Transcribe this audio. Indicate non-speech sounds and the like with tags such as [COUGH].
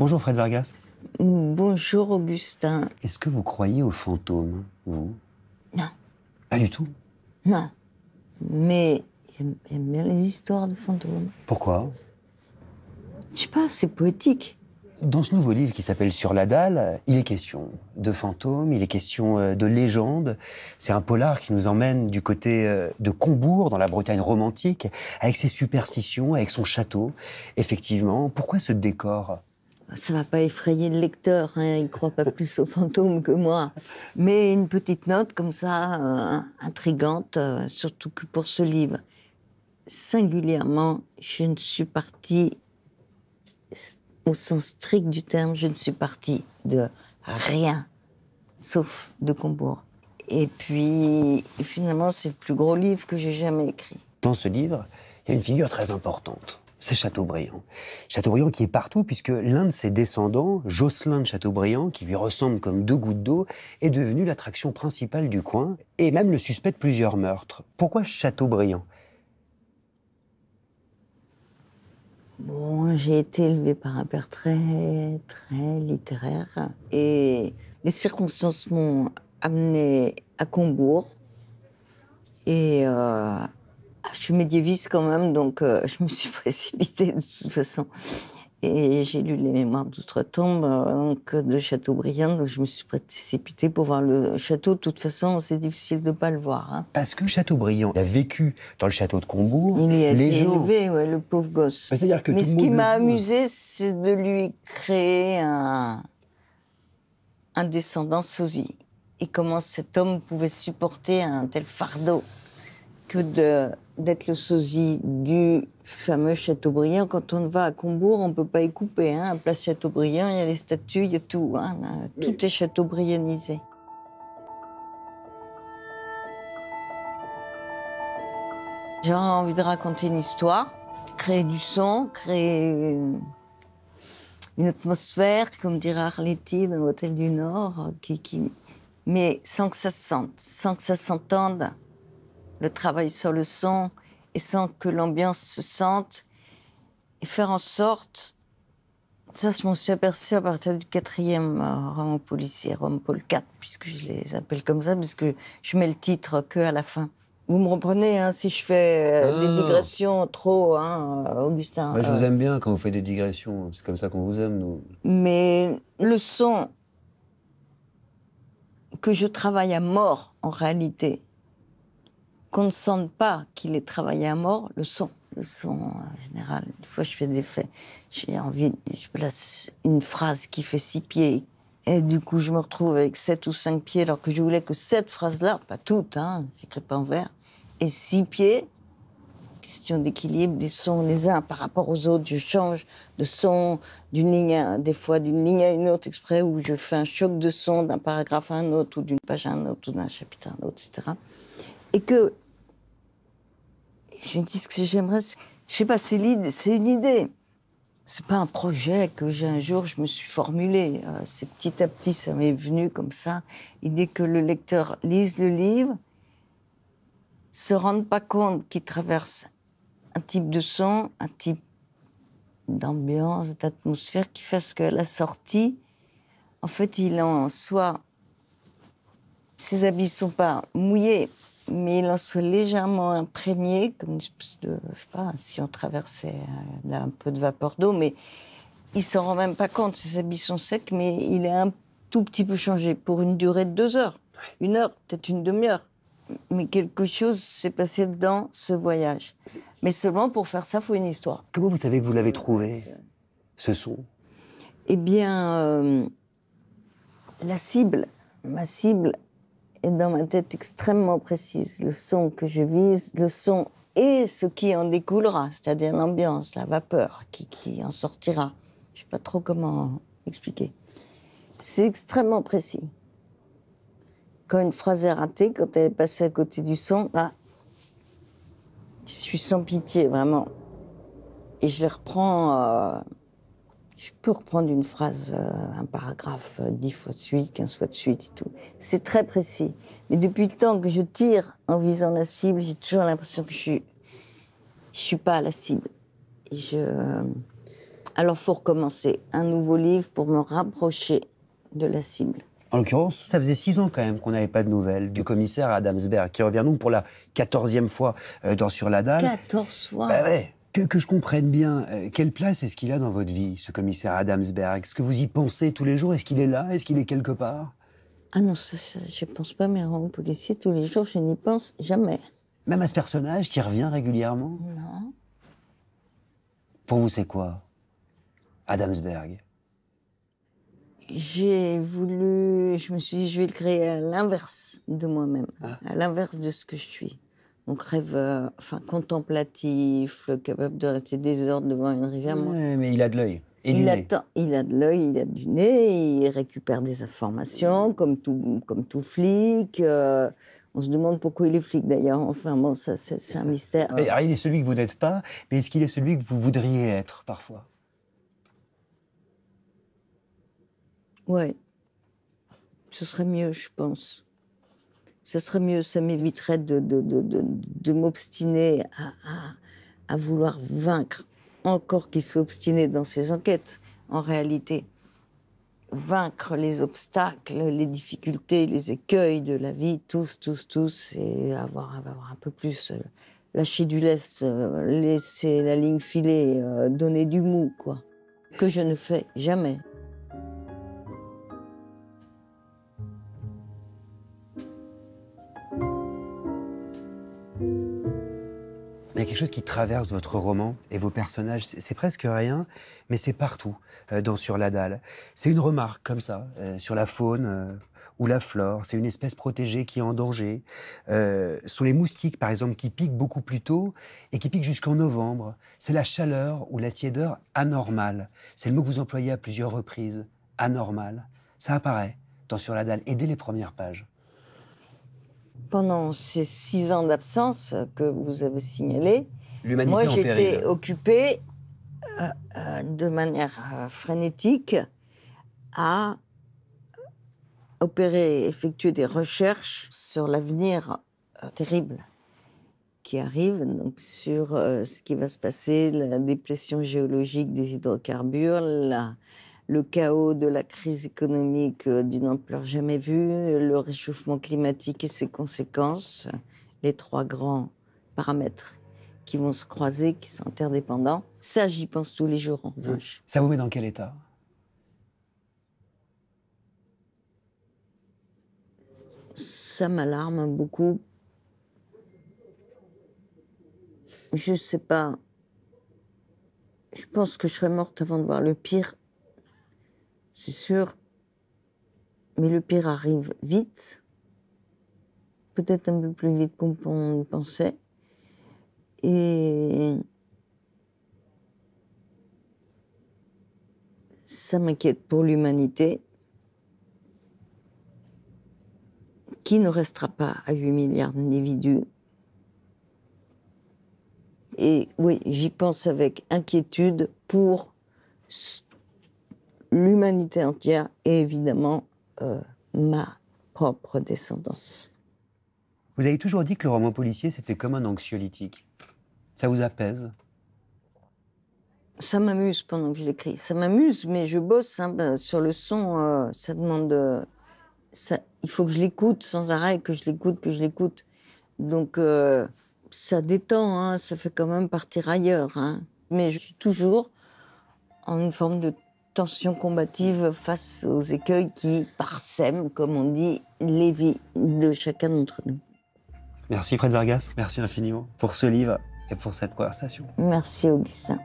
Bonjour Fred Vargas. Bonjour Augustin. Est-ce que vous croyez aux fantômes, vous Non. Pas du tout Non. Mais j'aime bien les histoires de fantômes. Pourquoi Je sais pas, c'est poétique. Dans ce nouveau livre qui s'appelle Sur la dalle, il est question de fantômes, il est question euh, de légendes. C'est un polar qui nous emmène du côté euh, de Combourg, dans la Bretagne romantique, avec ses superstitions, avec son château. Effectivement, pourquoi ce décor ça va pas effrayer le lecteur, hein. il croit pas plus aux fantômes que moi. Mais une petite note comme ça, euh, intrigante, euh, surtout que pour ce livre, singulièrement, je ne suis partie, au sens strict du terme, je ne suis partie de rien, sauf de Combourg. Et puis, finalement, c'est le plus gros livre que j'ai jamais écrit. Dans ce livre, il y a une figure très importante c'est Chateaubriand. Chateaubriand qui est partout puisque l'un de ses descendants, Jocelyn de Chateaubriand, qui lui ressemble comme deux gouttes d'eau, est devenu l'attraction principale du coin et même le suspect de plusieurs meurtres. Pourquoi Chateaubriand Bon, j'ai été élevée par un père très, très littéraire et les circonstances m'ont amenée à Combourg et euh, ah, je suis médiéviste quand même, donc euh, [LAUGHS] je me suis précipitée de toute façon. Et j'ai lu les mémoires d'outre-tombe donc, de Chateaubriand, donc je me suis précipitée pour voir le château. De toute façon, c'est difficile de ne pas le voir. Hein. Parce que Chateaubriand a vécu dans le château de Combourg. Il y a élevé, ouais, le pauvre gosse. Mais ce qui m'a amusé, c'est de lui créer un, un descendant sosie. Et comment cet homme pouvait supporter un tel fardeau que de d'être le sosie du fameux Chateaubriand. Quand on va à Combourg, on ne peut pas y couper. Hein. À Place Chateaubriand, il y a les statues, il y a tout. Hein. Euh, tout est chateaubrianisé. J'ai envie de raconter une histoire, créer du son, créer euh, une atmosphère, comme dirait Arletty dans l'Hôtel du Nord, euh, qui, mais sans que ça se sente, sans que ça s'entende. Le travail sur le son, et sans que l'ambiance se sente, et faire en sorte. Ça, je m'en suis aperçu à partir du quatrième euh, roman policier, roman Paul 4, puisque je les appelle comme ça, parce que je mets le titre qu'à à la fin. Vous me reprenez hein, si je fais euh, des digressions trop, hein, euh, Augustin. Moi, je vous aime bien quand vous faites des digressions. Hein. C'est comme ça qu'on vous aime, nous. Mais le son que je travaille à mort, en réalité, qu'on ne sente pas qu'il est travaillé à mort, le son. Le son, en général, des fois je fais des faits, j'ai envie, je place une phrase qui fait six pieds, et du coup je me retrouve avec sept ou cinq pieds, alors que je voulais que cette phrase-là, pas toute, hein, j'écris pas en vers, et six pieds, question d'équilibre des sons les uns par rapport aux autres, je change de son d'une ligne, des fois d'une ligne à une autre exprès, ou je fais un choc de son d'un paragraphe à un autre, ou d'une page à un autre, ou d'un chapitre à un autre, etc et que je me dis ce que j'aimerais, je sais pas, c'est une idée. C'est pas un projet que j'ai un jour, je me suis formulé. Euh, c'est petit à petit, ça m'est venu comme ça. L'idée que le lecteur lise le livre, se rende pas compte qu'il traverse un type de son, un type d'ambiance, d'atmosphère qui fasse que la sortie, en fait, il en soit. Ses habits sont pas mouillés mais il en soit légèrement imprégné, comme de, je sais pas, si on traversait euh, un peu de vapeur d'eau, mais il s'en rend même pas compte. Ses habits sont secs, mais il est un tout petit peu changé pour une durée de deux heures, une heure, peut-être une demi-heure. Mais quelque chose s'est passé dans ce voyage. Mais seulement pour faire ça, faut une histoire. Comment vous savez que vous l'avez trouvé ce son Eh bien, euh, la cible, ma cible, est dans ma tête extrêmement précise. Le son que je vise, le son et ce qui en découlera, c'est-à-dire l'ambiance, la vapeur qui, qui en sortira. Je ne sais pas trop comment expliquer. C'est extrêmement précis. Quand une phrase est ratée, quand elle est passée à côté du son, là, je suis sans pitié, vraiment. Et je reprends. Euh, je peux reprendre une phrase, euh, un paragraphe, euh, dix fois de suite, quinze fois de suite et tout. C'est très précis. Mais depuis le temps que je tire en visant la cible, j'ai toujours l'impression que je suis, je suis pas à la cible. Et je, alors euh, faut recommencer un nouveau livre pour me rapprocher de la cible. En l'occurrence, ça faisait six ans quand même qu'on n'avait pas de nouvelles du commissaire Adamsberg, qui revient donc pour la quatorzième fois dans Sur la Dalle. Quatorze fois bah que, je comprenne bien, euh, quelle place est-ce qu'il a dans votre vie, ce commissaire Adamsberg Est-ce que vous y pensez tous les jours Est-ce qu'il est là Est-ce qu'il est quelque part Ah non, je ne pense pas, mais en policiers tous les jours, je n'y pense jamais. Même à ce personnage qui revient régulièrement Non. Pour vous, c'est quoi Adamsberg J'ai voulu. Je me suis dit, je vais le créer à l'inverse de moi-même, ah. à l'inverse de ce que je suis on rêve, euh, enfin, contemplatif, capable de rester des devant une rivière. Oui, mais il a de l'œil. Et il, attend, il a de l'œil, il a du nez, il récupère des informations, comme tout, comme tout flic. Euh, on se demande pourquoi il est flic d'ailleurs. Enfin bon, ça c'est un mystère. il est celui que vous n'êtes pas, mais est-ce qu'il est celui que vous voudriez être parfois Oui. Ce serait mieux, je pense ce serait mieux, ça m'éviterait de, de, m'obstiner à, vouloir vaincre, encore qu'il soit obstiné dans ses enquêtes, en réalité. Vaincre les obstacles, les difficultés, les écueils de la vie, tous, tous, tous, et avoir, avoir un peu plus euh, lâcher du lest, euh, laisser la ligne filer, euh, donner du mou, quoi. Que je ne fais jamais. Il y a quelque chose qui traverse votre roman et vos personnages. C'est presque rien, mais c'est partout euh, dans Sur la dalle. C'est une remarque comme ça euh, sur la faune euh, ou la flore. C'est une espèce protégée qui est en danger. sont les moustiques, par exemple, qui piquent beaucoup plus tôt et qui piquent jusqu'en novembre. C'est la chaleur ou la tiédeur anormale. C'est le mot que vous employez à plusieurs reprises. Anormale. Ça apparaît dans Sur la dalle et dès les premières pages pendant ces six ans d'absence que vous avez signalé, moi j'étais occupée euh, euh, de manière euh, frénétique à opérer, effectuer des recherches sur l'avenir terrible qui arrive, donc sur ce qui va se passer, la dépression géologique des hydrocarbures, la, le chaos de la crise économique euh, d'une ampleur jamais vue, le réchauffement climatique et ses conséquences, les trois grands paramètres qui vont se croiser, qui sont interdépendants. Ça, j'y pense tous les jours en Ça vous met dans quel état Ça m'alarme beaucoup. Je ne sais pas. Je pense que je serais morte avant de voir le pire c'est sûr. Mais le pire arrive vite, peut-être un peu plus vite qu'on pensait. Et ça m'inquiète pour l'humanité, qui ne restera pas à 8 milliards d'individus. Et oui, j'y pense avec inquiétude pour l'humanité entière et évidemment euh, ma propre descendance. Vous avez toujours dit que le roman policier, c'était comme un anxiolytique. Ça vous apaise ça m'amuse pendant que je l'écris. Ça m'amuse, mais je bosse hein, ben, sur le son. Euh, ça demande. Euh, il faut que je l'écoute sans arrêt, que je l'écoute, que je l'écoute. Donc ça détend, hein, ça fait quand même partir ailleurs. Hein. Mais je suis toujours en une forme de tension combative face aux écueils qui parsèment, comme on dit, les vies de chacun d'entre nous. Merci Fred Vargas, merci infiniment pour ce livre et pour cette conversation. Merci Augustin.